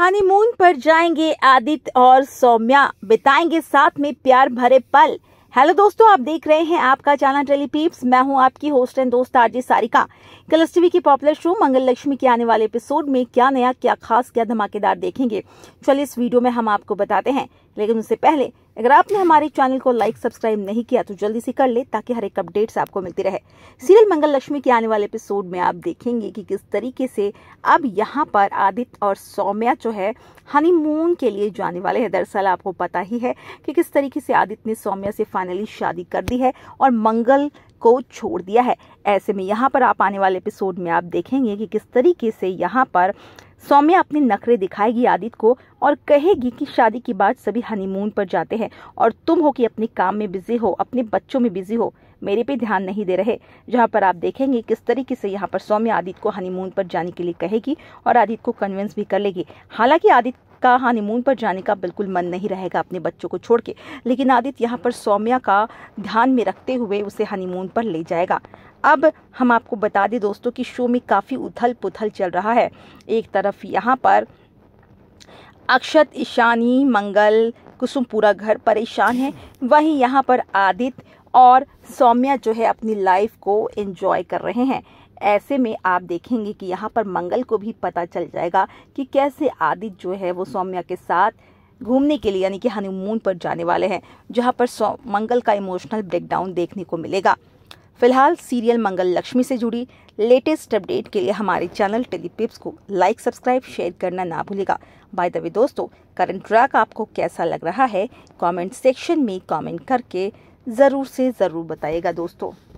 honeymoon पर जाएंगे आदित्य और सौम्या बिताएंगे साथ में प्यार भरे पल हेलो दोस्तों आप देख रहे हैं आपका चैनल टेली पीप्स मैं हूं आपकी होस्ट एंड दोस्त आरजी सारिका कलर्स टीवी की पॉपुलर शो मंगल लक्ष्मी के आने वाले एपिसोड में क्या नया क्या खास क्या धमाकेदार देखेंगे चलिए इस वीडियो में हम आपको बताते हैं लेकिन उससे पहले अगर आपने हमारे चैनल को लाइक सब्सक्राइब नहीं किया तो जल्दी से कर ले ताकि हर एक अपडेट्स आपको मिलती रहे सीरियल मंगल लक्ष्मी के आने वाले एपिसोड में आप देखेंगे कि किस तरीके से अब यहाँ पर आदित्य और सौम्या जो है हनीमून के लिए जाने वाले हैं दरअसल आपको पता ही है कि किस तरीके से आदित्य ने सौम्या से फाइनली शादी कर दी है और मंगल को छोड़ दिया है ऐसे में यहाँ पर आप आने वाले एपिसोड में आप देखेंगे कि किस तरीके से यहाँ पर सौम्या अपने नखरे दिखाएगी आदित्य को और कहेगी कि शादी के बाद सभी हनीमून पर जाते हैं और तुम हो कि अपने काम में बिजी हो अपने बच्चों में बिजी हो मेरे पे ध्यान नहीं दे रहे जहाँ पर आप देखेंगे किस तरीके से यहाँ पर सौम्या आदित्य को हनीमून पर जाने के लिए कहेगी और आदित्य को कन्विंस भी कर लेगी हालांकि आदित्य का हनीमून पर जाने का बिल्कुल मन नहीं रहेगा अपने बच्चों को छोड़ के लेकिन आदित्य यहाँ पर सौम्या का ध्यान में रखते हुए उसे हनीमून पर ले जाएगा अब हम आपको बता दें दोस्तों कि शो में काफ़ी उथल पुथल चल रहा है एक तरफ यहाँ पर अक्षत ईशानी मंगल कुसुम पूरा घर परेशान है वहीं यहाँ पर आदित्य और सौम्या जो है अपनी लाइफ को एंजॉय कर रहे हैं ऐसे में आप देखेंगे कि यहाँ पर मंगल को भी पता चल जाएगा कि कैसे आदित्य जो है वो सौम्या के साथ घूमने के लिए यानी कि हनीमून पर जाने वाले हैं जहाँ पर मंगल का इमोशनल ब्रेकडाउन देखने को मिलेगा फिलहाल सीरियल मंगल लक्ष्मी से जुड़ी लेटेस्ट अपडेट के लिए हमारे चैनल टेलीपिप्स को लाइक सब्सक्राइब शेयर करना ना भूलेगा बाय द वे दोस्तों करंट ट्रैक आपको कैसा लग रहा है कमेंट सेक्शन में कमेंट करके ज़रूर से ज़रूर बताइएगा दोस्तों